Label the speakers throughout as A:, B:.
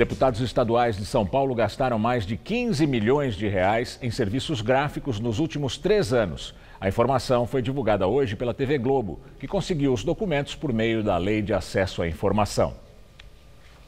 A: Deputados estaduais de São Paulo gastaram mais de 15 milhões de reais em serviços gráficos nos últimos três anos. A informação foi divulgada hoje pela TV Globo, que conseguiu os documentos por meio da Lei de Acesso à Informação.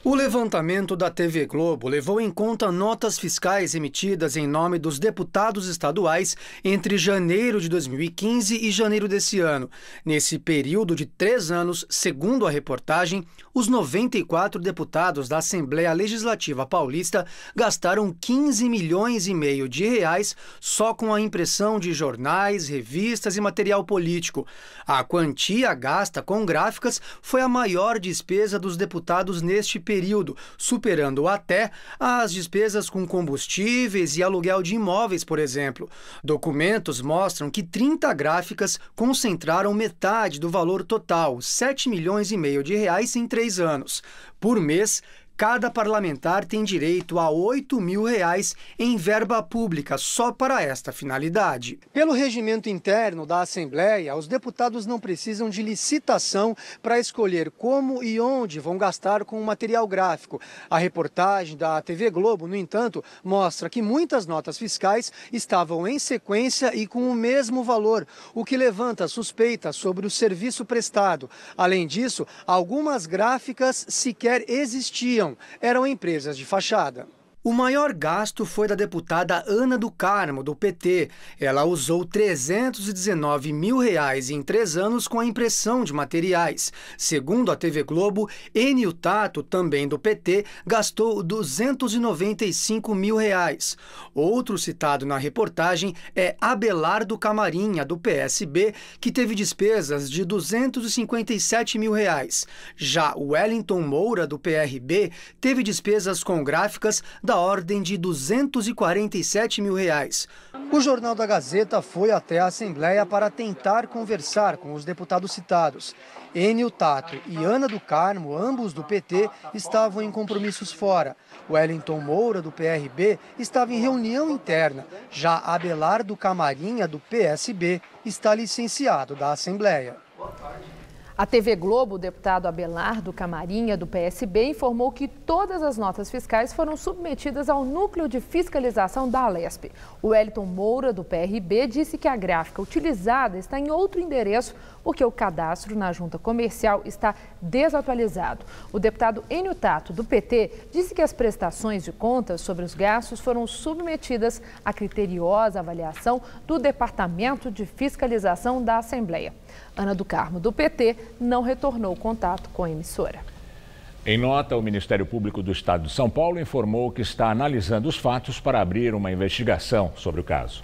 B: O levantamento da TV Globo levou em conta notas fiscais emitidas em nome dos deputados estaduais entre janeiro de 2015 e janeiro desse ano. Nesse período de três anos, segundo a reportagem, os 94 deputados da Assembleia Legislativa Paulista gastaram 15 milhões e meio de reais só com a impressão de jornais, revistas e material político. A quantia gasta com gráficas foi a maior despesa dos deputados neste período período, superando até as despesas com combustíveis e aluguel de imóveis, por exemplo. Documentos mostram que 30 gráficas concentraram metade do valor total, 7 milhões e meio de reais em três anos. Por mês, Cada parlamentar tem direito a 8 mil reais em verba pública só para esta finalidade. Pelo regimento interno da Assembleia, os deputados não precisam de licitação para escolher como e onde vão gastar com o material gráfico. A reportagem da TV Globo, no entanto, mostra que muitas notas fiscais estavam em sequência e com o mesmo valor, o que levanta suspeitas sobre o serviço prestado. Além disso, algumas gráficas sequer existiam eram empresas de fachada. O maior gasto foi da deputada Ana do Carmo, do PT. Ela usou 319 mil reais em três anos com a impressão de materiais. Segundo a TV Globo, Enio Tato, também do PT, gastou 295 mil reais. Outro citado na reportagem é Abelardo Camarinha, do PSB, que teve despesas de 257 mil reais. Já Wellington Moura, do PRB, teve despesas com gráficas da da ordem de 247 mil reais. O Jornal da Gazeta foi até a Assembleia para tentar conversar com os deputados citados. Enio Tato e Ana do Carmo, ambos do PT, estavam em compromissos fora. Wellington Moura, do PRB, estava em reunião interna. Já Abelardo Camarinha, do PSB, está licenciado da Assembleia.
C: A TV Globo, o deputado Abelardo Camarinha, do PSB, informou que todas as notas fiscais foram submetidas ao núcleo de fiscalização da Alesp. O Elton Moura, do PRB, disse que a gráfica utilizada está em outro endereço, porque o cadastro na junta comercial está desatualizado. O deputado Enio Tato, do PT, disse que as prestações de contas sobre os gastos foram submetidas à criteriosa avaliação do Departamento de Fiscalização da Assembleia. Ana do Carmo, do PT, não retornou o contato com a emissora.
A: Em nota, o Ministério Público do Estado de São Paulo informou que está analisando os fatos para abrir uma investigação sobre o caso.